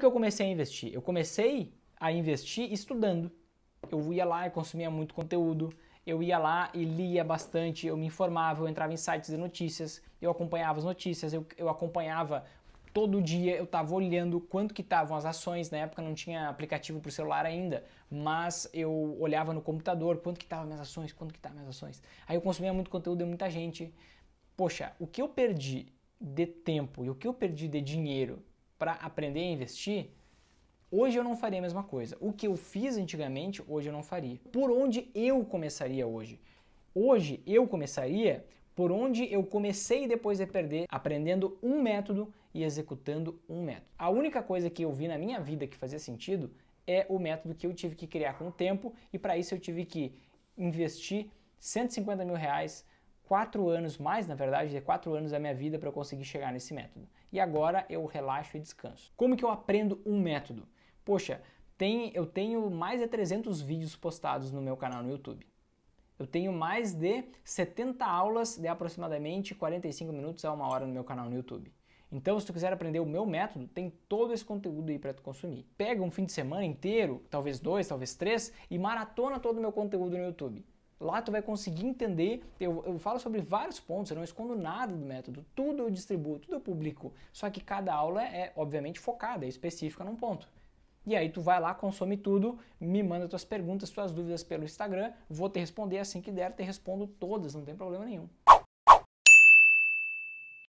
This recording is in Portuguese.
que eu comecei a investir? Eu comecei a investir estudando. Eu ia lá e consumia muito conteúdo, eu ia lá e lia bastante, eu me informava, eu entrava em sites de notícias, eu acompanhava as notícias, eu, eu acompanhava todo dia, eu estava olhando quanto que estavam as ações, na época não tinha aplicativo para o celular ainda, mas eu olhava no computador quanto que estavam minhas ações, quanto que estavam minhas ações. Aí eu consumia muito conteúdo de muita gente. Poxa, o que eu perdi de tempo e o que eu perdi de dinheiro para aprender a investir, hoje eu não faria a mesma coisa. O que eu fiz antigamente, hoje eu não faria. Por onde eu começaria hoje? Hoje eu começaria por onde eu comecei depois de perder, aprendendo um método e executando um método. A única coisa que eu vi na minha vida que fazia sentido é o método que eu tive que criar com o tempo e para isso eu tive que investir 150 mil reais quatro anos, mais na verdade, de é quatro anos da minha vida para eu conseguir chegar nesse método. E agora eu relaxo e descanso. Como que eu aprendo um método? Poxa, tem, eu tenho mais de 300 vídeos postados no meu canal no YouTube. Eu tenho mais de 70 aulas de aproximadamente 45 minutos a uma hora no meu canal no YouTube. Então, se tu quiser aprender o meu método, tem todo esse conteúdo aí para tu consumir. Pega um fim de semana inteiro, talvez dois, talvez três, e maratona todo o meu conteúdo no YouTube. Lá tu vai conseguir entender, eu, eu falo sobre vários pontos, eu não escondo nada do método, tudo eu distribuo, tudo eu publico, só que cada aula é obviamente focada, é específica num ponto. E aí tu vai lá, consome tudo, me manda tuas perguntas, tuas dúvidas pelo Instagram, vou te responder assim que der, te respondo todas, não tem problema nenhum.